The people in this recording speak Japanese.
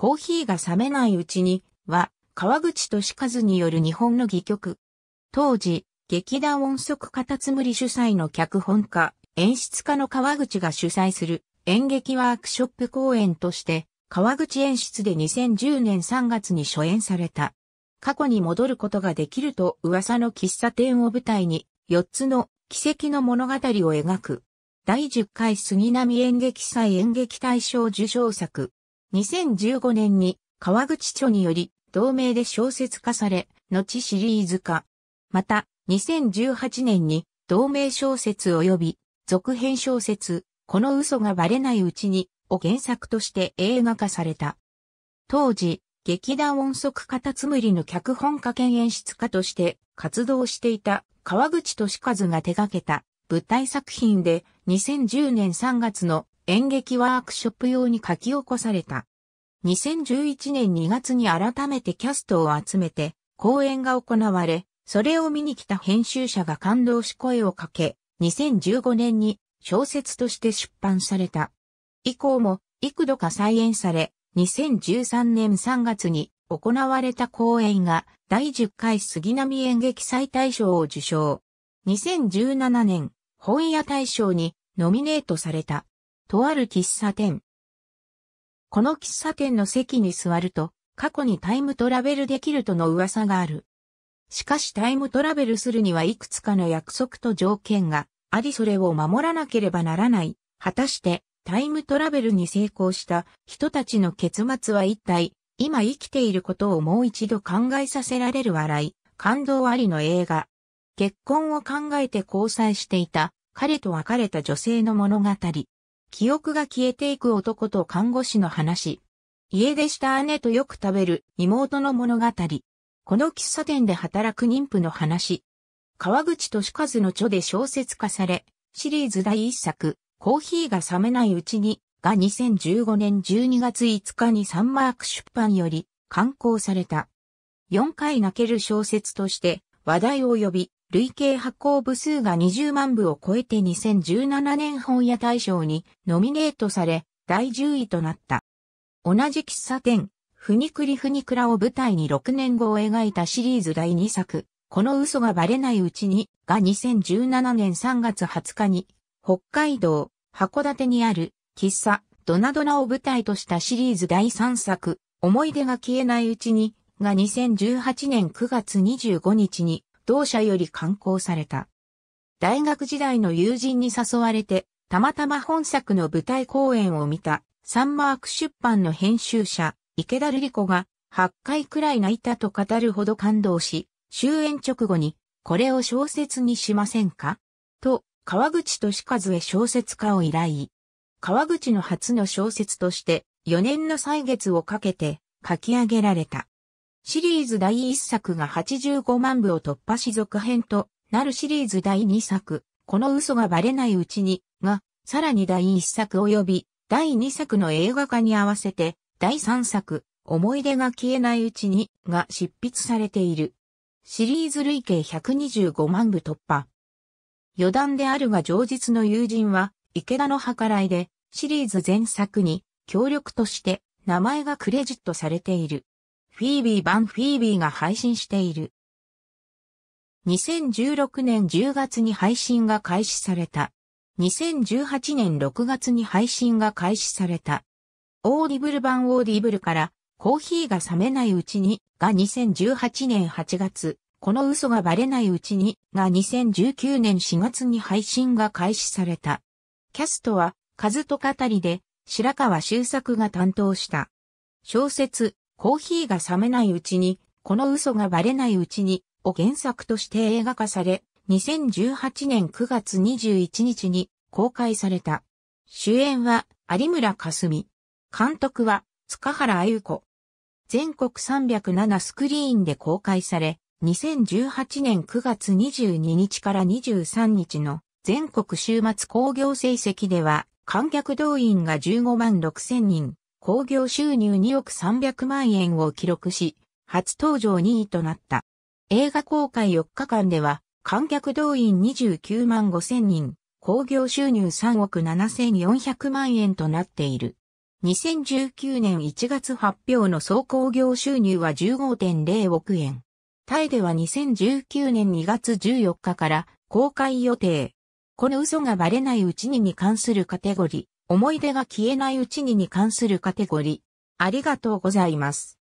コーヒーが冷めないうちには川口敏和による日本の戯曲。当時、劇団音速カタツムリ主催の脚本家、演出家の川口が主催する演劇ワークショップ公演として川口演出で2010年3月に初演された。過去に戻ることができると噂の喫茶店を舞台に4つの奇跡の物語を描く。第10回杉並演劇祭演劇大賞受賞作、2015年に川口著により同名で小説化され、後シリーズ化。また、2018年に同名小説及び続編小説、この嘘がバレないうちにを原作として映画化された。当時、劇団音速カタツムリの脚本家兼演出家として活動していた川口俊和が手掛けた舞台作品で2010年3月の演劇ワークショップ用に書き起こされた。2011年2月に改めてキャストを集めて、公演が行われ、それを見に来た編集者が感動し声をかけ、2015年に小説として出版された。以降も幾度か再演され、2013年3月に行われた公演が第10回杉並演劇祭大賞を受賞。2017年、本屋大賞にノミネートされた。とある喫茶店。この喫茶店の席に座ると、過去にタイムトラベルできるとの噂がある。しかしタイムトラベルするにはいくつかの約束と条件がありそれを守らなければならない。果たしてタイムトラベルに成功した人たちの結末は一体今生きていることをもう一度考えさせられる笑い、感動ありの映画。結婚を考えて交際していた彼と別れた女性の物語。記憶が消えていく男と看護師の話。家出した姉とよく食べる妹の物語。この喫茶店で働く妊婦の話。川口四和の著で小説化され、シリーズ第一作、コーヒーが冷めないうちに、が2015年12月5日にサンマーク出版より刊行された。4回泣ける小説として話題を呼び、累計発行部数が20万部を超えて2017年本屋大賞にノミネートされ、第10位となった。同じ喫茶店、ふにくりふにくらを舞台に6年後を描いたシリーズ第2作、この嘘がバレないうちに、が2017年3月20日に、北海道、函館にある、喫茶、ドナドナを舞台としたシリーズ第3作、思い出が消えないうちに、が2018年9月25日に、同社より刊行された。大学時代の友人に誘われて、たまたま本作の舞台公演を見た、サンマーク出版の編集者、池田瑠璃子が、8回くらい泣いたと語るほど感動し、終演直後に、これを小説にしませんかと、川口敏和へ小説家を依頼。川口の初の小説として、4年の歳月をかけて書き上げられた。シリーズ第1作が85万部を突破し続編となるシリーズ第2作、この嘘がバレないうちに、が、さらに第1作及び第2作の映画化に合わせて、第3作、思い出が消えないうちに、が執筆されている。シリーズ累計125万部突破。余談であるが上日の友人は、池田の計らいで、シリーズ前作に、協力として、名前がクレジットされている。フィービー版フィービーが配信している。2016年10月に配信が開始された。2018年6月に配信が開始された。オーディブル版オーディブルからコーヒーが冷めないうちにが2018年8月、この嘘がバレないうちにが2019年4月に配信が開始された。キャストは、カズと語りで白川修作が担当した。小説、コーヒーが冷めないうちに、この嘘がバレないうちに、を原作として映画化され、2018年9月21日に公開された。主演は有村架純。監督は塚原あゆ子。全国307スクリーンで公開され、2018年9月22日から23日の全国週末興行成績では、観客動員が15万6千人、興行収入2億300万円を記録し、初登場2位となった。映画公開4日間では、観客動員29万5千人、興行収入3億7400万円となっている。2019年1月発表の総興行収入は15.0億円。タイでは2019年2月14日から公開予定。この嘘がバレないうちにに関するカテゴリー、思い出が消えないうちにに関するカテゴリー。ありがとうございます。